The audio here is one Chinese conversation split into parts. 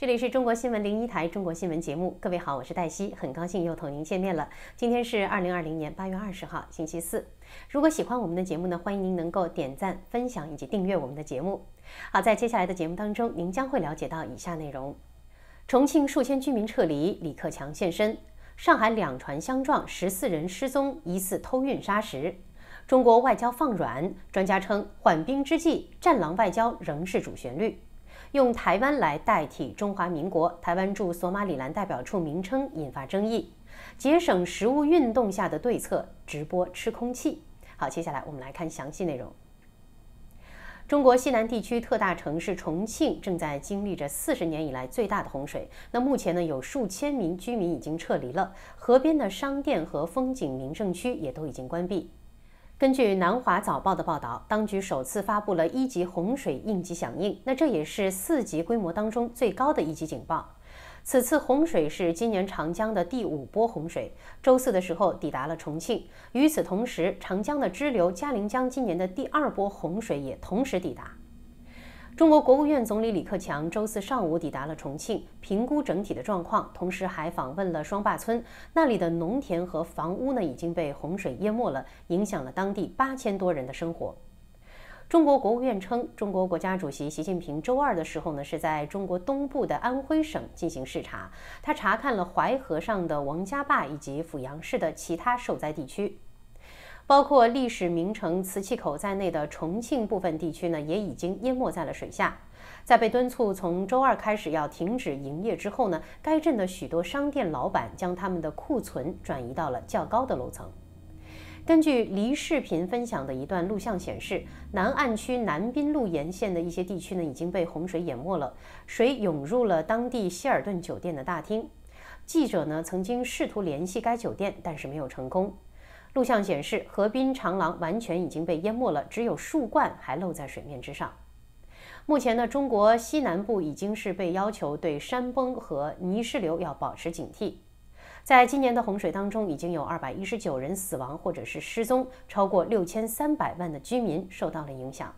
这里是中国新闻零一台中国新闻节目，各位好，我是黛西，很高兴又同您见面了。今天是二零二零年八月二十号，星期四。如果喜欢我们的节目呢，欢迎您能够点赞、分享以及订阅我们的节目。好，在接下来的节目当中，您将会了解到以下内容：重庆数千居民撤离，李克强现身；上海两船相撞，十四人失踪，疑似偷运砂石；中国外交放软，专家称缓兵之计，战狼外交仍是主旋律。用台湾来代替中华民国，台湾驻索马里兰代表处名称引发争议。节省食物运动下的对策，直播吃空气。好，接下来我们来看详细内容。中国西南地区特大城市重庆正在经历着四十年以来最大的洪水。那目前呢，有数千名居民已经撤离了，河边的商店和风景名胜区也都已经关闭。根据《南华早报》的报道，当局首次发布了一级洪水应急响应，那这也是四级规模当中最高的一级警报。此次洪水是今年长江的第五波洪水，周四的时候抵达了重庆。与此同时，长江的支流嘉陵江今年的第二波洪水也同时抵达。中国国务院总理李克强周四上午抵达了重庆，评估整体的状况，同时还访问了双坝村。那里的农田和房屋呢已经被洪水淹没了，影响了当地八千多人的生活。中国国务院称，中国国家主席习近平周二的时候呢是在中国东部的安徽省进行视察，他查看了淮河上的王家坝以及阜阳市的其他受灾地区。包括历史名城瓷器口在内的重庆部分地区呢，也已经淹没在了水下。在被敦促从周二开始要停止营业之后呢，该镇的许多商店老板将他们的库存转移到了较高的楼层。根据离视频分享的一段录像显示，南岸区南滨路沿线的一些地区呢，已经被洪水淹没了，水涌入了当地希尔顿酒店的大厅。记者呢，曾经试图联系该酒店，但是没有成功。录像显示，河滨长廊完全已经被淹没了，只有树冠还露在水面之上。目前呢，中国西南部已经是被要求对山崩和泥石流要保持警惕。在今年的洪水当中，已经有二百一十九人死亡或者是失踪，超过六千三百万的居民受到了影响。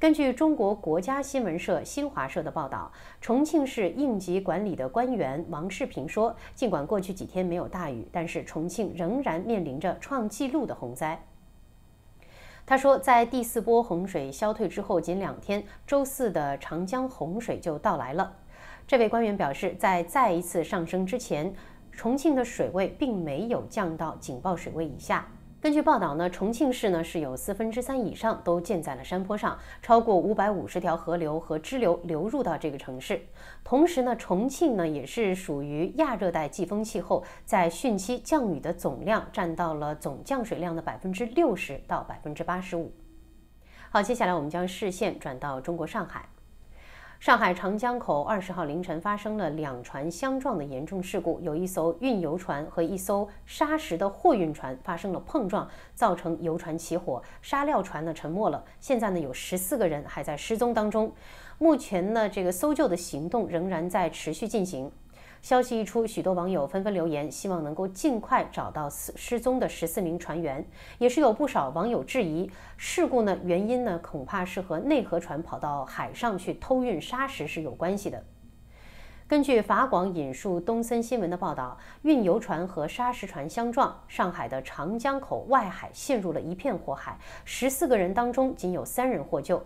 根据中国国家新闻社新华社的报道，重庆市应急管理的官员王世平说，尽管过去几天没有大雨，但是重庆仍然面临着创纪录的洪灾。他说，在第四波洪水消退之后仅两天，周四的长江洪水就到来了。这位官员表示，在再一次上升之前，重庆的水位并没有降到警报水位以下。根据报道呢，重庆市呢是有四分之三以上都建在了山坡上，超过五百五十条河流和支流流入到这个城市。同时呢，重庆呢也是属于亚热带季风气候，在汛期降雨的总量占到了总降水量的百分之六十到百分之八十五。好，接下来我们将视线转到中国上海。上海长江口二十号凌晨发生了两船相撞的严重事故，有一艘运油船和一艘砂石的货运船发生了碰撞，造成油船起火，砂料船呢沉没了。现在呢有十四个人还在失踪当中，目前呢这个搜救的行动仍然在持续进行。消息一出，许多网友纷纷留言，希望能够尽快找到失失踪的十四名船员。也是有不少网友质疑，事故呢原因呢恐怕是和内河船跑到海上去偷运沙石是有关系的。根据法广引述东森新闻的报道，运油船和沙石船相撞，上海的长江口外海陷入了一片火海，十四个人当中仅有三人获救。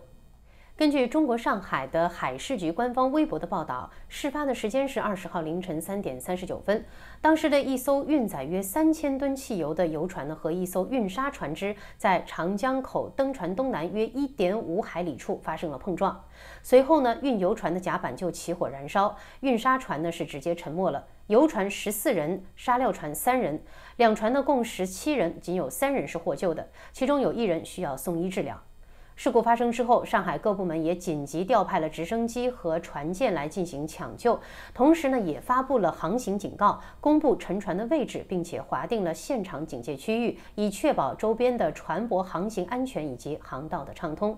根据中国上海的海事局官方微博的报道，事发的时间是二十号凌晨三点三十九分。当时的一艘运载约三千吨汽油的油船呢，和一艘运沙船只在长江口登船东南约一点五海里处发生了碰撞。随后呢，运油船的甲板就起火燃烧，运沙船呢是直接沉没了。油船十四人，沙料船三人，两船呢共十七人，仅有三人是获救的，其中有一人需要送医治疗。事故发生之后，上海各部门也紧急调派了直升机和船舰来进行抢救，同时呢，也发布了航行警告，公布沉船的位置，并且划定了现场警戒区域，以确保周边的船舶航行安全以及航道的畅通。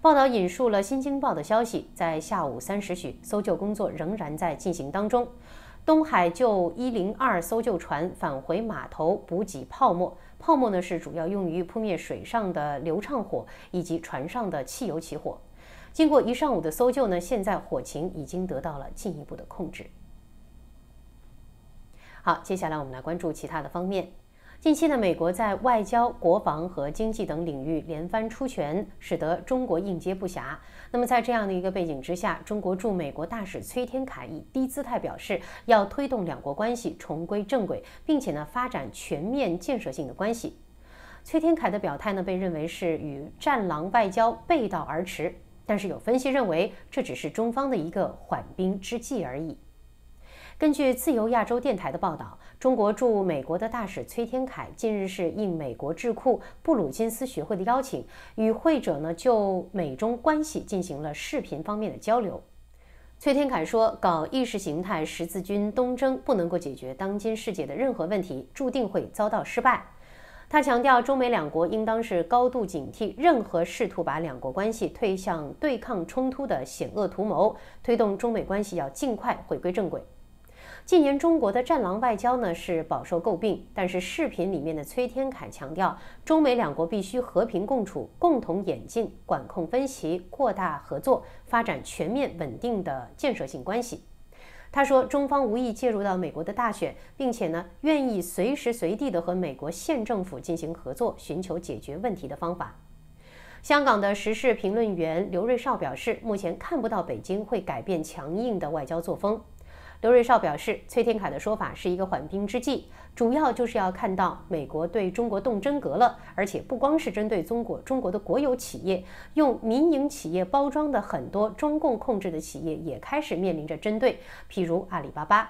报道引述了《新京报》的消息，在下午三时许，搜救工作仍然在进行当中。东海救一零二搜救船返回码头补给泡沫，泡沫呢是主要用于扑灭水上的流畅火以及船上的汽油起火。经过一上午的搜救呢，现在火情已经得到了进一步的控制。好，接下来我们来关注其他的方面。近期呢，美国在外交、国防和经济等领域连番出拳，使得中国应接不暇。那么在这样的一个背景之下，中国驻美国大使崔天凯以低姿态表示，要推动两国关系重归正轨，并且呢，发展全面建设性的关系。崔天凯的表态呢，被认为是与“战狼外交”背道而驰。但是有分析认为，这只是中方的一个缓兵之计而已。根据自由亚洲电台的报道。中国驻美国的大使崔天凯近日是应美国智库布鲁金斯学会的邀请，与会者呢就美中关系进行了视频方面的交流。崔天凯说，搞意识形态十字军东征不能够解决当今世界的任何问题，注定会遭到失败。他强调，中美两国应当是高度警惕任何试图把两国关系推向对抗冲突的险恶图谋，推动中美关系要尽快回归正轨。近年中国的战狼外交呢是饱受诟病，但是视频里面的崔天凯强调，中美两国必须和平共处，共同演进，管控分歧，扩大合作，发展全面稳定的建设性关系。他说，中方无意介入到美国的大选，并且呢，愿意随时随地的和美国县政府进行合作，寻求解决问题的方法。香港的时事评论员刘瑞绍表示，目前看不到北京会改变强硬的外交作风。刘瑞绍表示，崔天凯的说法是一个缓兵之计，主要就是要看到美国对中国动真格了，而且不光是针对中国，中国的国有企业用民营企业包装的很多中共控制的企业也开始面临着针对，譬如阿里巴巴。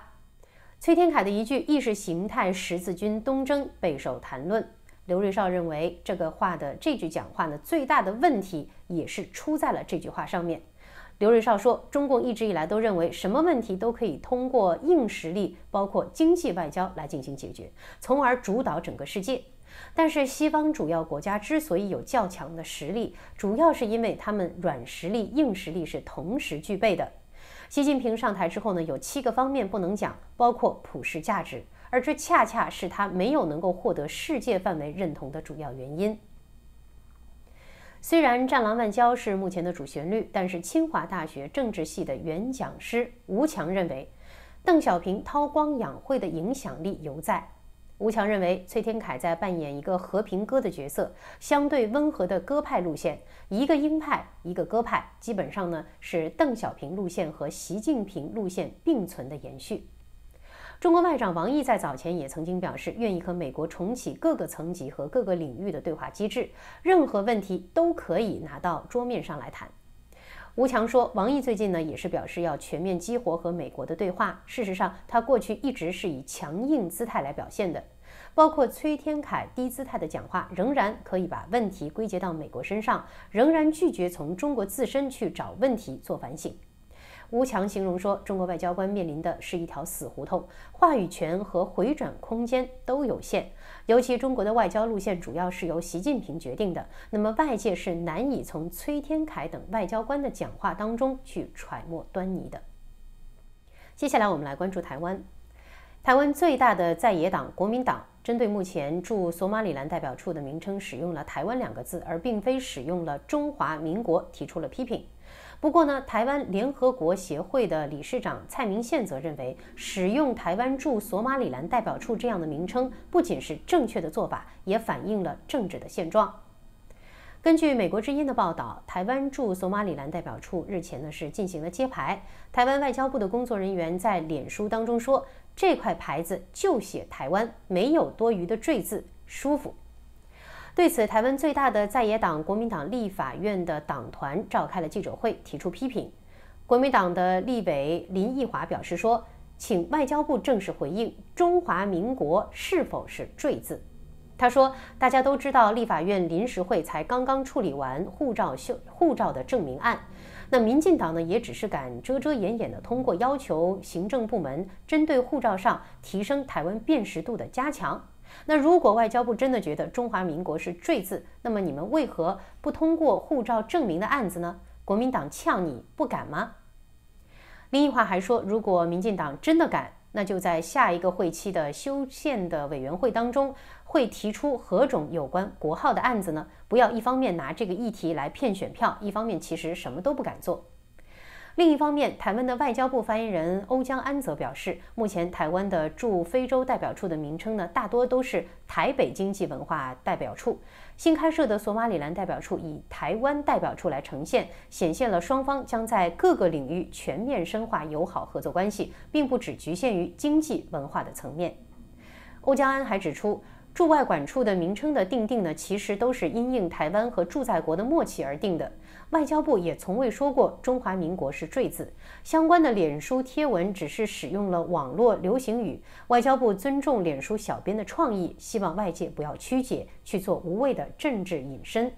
崔天凯的一句“意识形态十字军东征”备受谈论。刘瑞绍认为，这个话的这句讲话呢，最大的问题也是出在了这句话上面。刘瑞少说，中共一直以来都认为什么问题都可以通过硬实力，包括经济、外交来进行解决，从而主导整个世界。但是，西方主要国家之所以有较强的实力，主要是因为他们软实力、硬实力是同时具备的。习近平上台之后呢，有七个方面不能讲，包括普世价值，而这恰恰是他没有能够获得世界范围认同的主要原因。虽然“战狼外交”是目前的主旋律，但是清华大学政治系的原讲师吴强认为，邓小平韬光养晦的影响力犹在。吴强认为，崔天凯在扮演一个和平鸽的角色，相对温和的鸽派路线，一个鹰派，一个鸽派，基本上呢是邓小平路线和习近平路线并存的延续。中国外长王毅在早前也曾经表示，愿意和美国重启各个层级和各个领域的对话机制，任何问题都可以拿到桌面上来谈。吴强说，王毅最近呢也是表示要全面激活和美国的对话。事实上，他过去一直是以强硬姿态来表现的，包括崔天凯低姿态的讲话，仍然可以把问题归结到美国身上，仍然拒绝从中国自身去找问题做反省。吴强形容说，中国外交官面临的是一条死胡同，话语权和回转空间都有限。尤其中国的外交路线主要是由习近平决定的，那么外界是难以从崔天凯等外交官的讲话当中去揣摩端倪的。接下来我们来关注台湾。台湾最大的在野党国民党针对目前驻索马里兰代表处的名称使用了“台湾”两个字，而并非使用了“中华民国”，提出了批评。不过呢，台湾联合国协会的理事长蔡明宪则认为，使用“台湾驻索马里兰代表处”这样的名称，不仅是正确的做法，也反映了政治的现状。根据美国之音的报道，台湾驻索马里兰代表处日前呢是进行了揭牌。台湾外交部的工作人员在脸书当中说，这块牌子就写“台湾”，没有多余的缀字，舒服。对此，台湾最大的在野党国民党立法院的党团召开了记者会，提出批评。国民党的立委林奕华表示说：“请外交部正式回应，中华民国是否是坠字？”他说：“大家都知道，立法院临时会才刚刚处理完护照修护照的证明案，那民进党呢，也只是敢遮遮掩掩的通过要求行政部门针对护照上提升台湾辨识度的加强。”那如果外交部真的觉得中华民国是坠字，那么你们为何不通过护照证明的案子呢？国民党呛你不敢吗？林奕华还说，如果民进党真的敢，那就在下一个会期的修宪的委员会当中，会提出何种有关国号的案子呢？不要一方面拿这个议题来骗选票，一方面其实什么都不敢做。另一方面，台湾的外交部发言人欧江安则表示，目前台湾的驻非洲代表处的名称呢，大多都是台北经济文化代表处。新开设的索马里兰代表处以“台湾代表处”来呈现，显现了双方将在各个领域全面深化友好合作关系，并不只局限于经济文化的层面。欧江安还指出。驻外管处的名称的定定呢，其实都是因应台湾和驻在国的默契而定的。外交部也从未说过中华民国是坠字。相关的脸书贴文只是使用了网络流行语，外交部尊重脸书小编的创意，希望外界不要曲解，去做无谓的政治引申。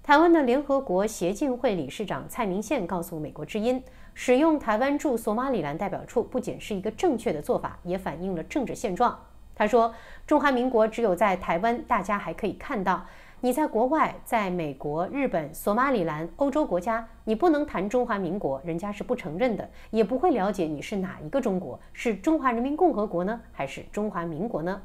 台湾的联合国协进会理事长蔡明宪告诉美国之音，使用台湾驻索马里兰代表处不仅是一个正确的做法，也反映了政治现状。他说：“中华民国只有在台湾，大家还可以看到。你在国外，在美国、日本、索马里兰、欧洲国家，你不能谈中华民国，人家是不承认的，也不会了解你是哪一个中国，是中华人民共和国呢，还是中华民国呢？”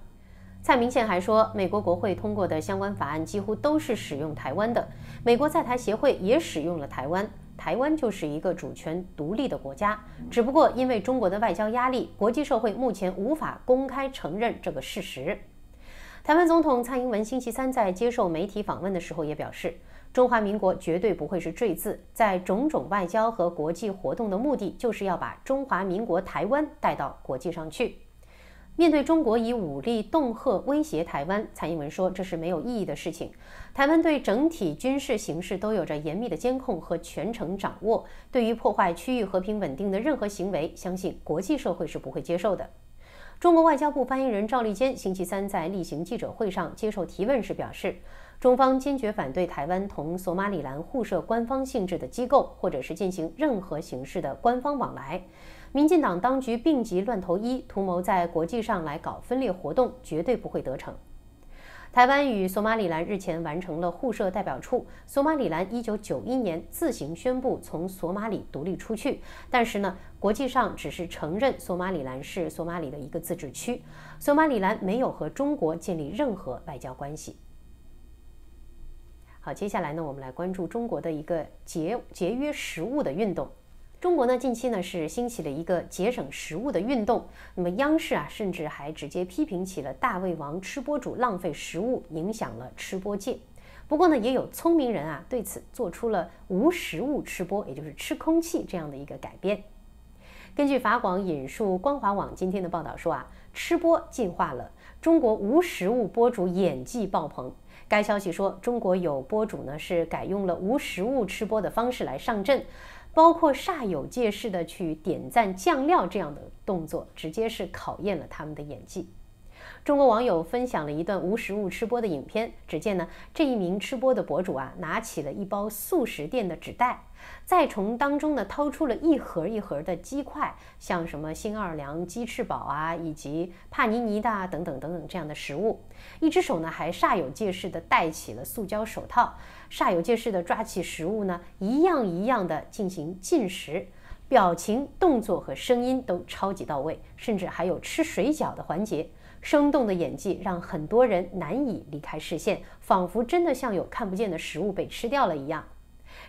蔡明宪还说，美国国会通过的相关法案几乎都是使用台湾的，美国在台协会也使用了台湾。台湾就是一个主权独立的国家，只不过因为中国的外交压力，国际社会目前无法公开承认这个事实。台湾总统蔡英文星期三在接受媒体访问的时候也表示，中华民国绝对不会是赘字，在种种外交和国际活动的目的就是要把中华民国台湾带到国际上去。面对中国以武力恫吓威胁台湾，蔡英文说这是没有意义的事情。台湾对整体军事形势都有着严密的监控和全程掌握，对于破坏区域和平稳定的任何行为，相信国际社会是不会接受的。中国外交部发言人赵立坚星期三在例行记者会上接受提问时表示，中方坚决反对台湾同索马里兰互设官方性质的机构，或者是进行任何形式的官方往来。民进党当局病急乱投医，图谋在国际上来搞分裂活动，绝对不会得逞。台湾与索马里兰日前完成了互设代表处。索马里兰一九九一年自行宣布从索马里独立出去，但是呢，国际上只是承认索马里兰是索马里的一个自治区。索马里兰没有和中国建立任何外交关系。好，接下来呢，我们来关注中国的一个节节约食物的运动。中国呢，近期呢是兴起了一个节省食物的运动。那么央视啊，甚至还直接批评起了大胃王吃播主浪费食物，影响了吃播界。不过呢，也有聪明人啊，对此做出了无食物吃播，也就是吃空气这样的一个改变。根据法广引述光华网今天的报道说啊，吃播进化了，中国无食物播主演技爆棚。该消息说，中国有播主呢是改用了无食物吃播的方式来上阵。包括煞有介事的去点赞酱料这样的动作，直接是考验了他们的演技。中国网友分享了一段无实物吃播的影片，只见呢，这一名吃播的博主啊，拿起了一包速食店的纸袋，在从当中呢，掏出了一盒一盒的鸡块，像什么新奥尔良鸡翅堡啊，以及帕尼尼的等等等等这样的食物，一只手呢，还煞有介事的戴起了塑胶手套。煞有介事地抓起食物呢，一样一样的进行进食，表情、动作和声音都超级到位，甚至还有吃水饺的环节，生动的演技让很多人难以离开视线，仿佛真的像有看不见的食物被吃掉了一样。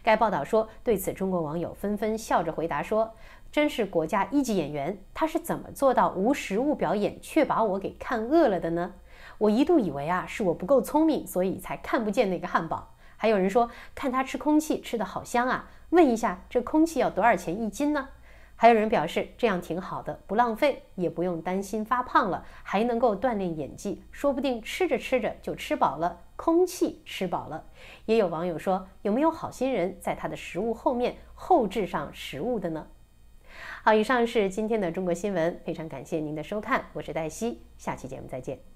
该报道说，对此中国网友纷纷笑着回答说：“真是国家一级演员，他是怎么做到无实物表演却把我给看饿了的呢？我一度以为啊是我不够聪明，所以才看不见那个汉堡。”还有人说看他吃空气吃的好香啊，问一下这空气要多少钱一斤呢？还有人表示这样挺好的，不浪费，也不用担心发胖了，还能够锻炼演技，说不定吃着吃着就吃饱了，空气吃饱了。也有网友说有没有好心人在他的食物后面后置上食物的呢？好，以上是今天的中国新闻，非常感谢您的收看，我是黛西，下期节目再见。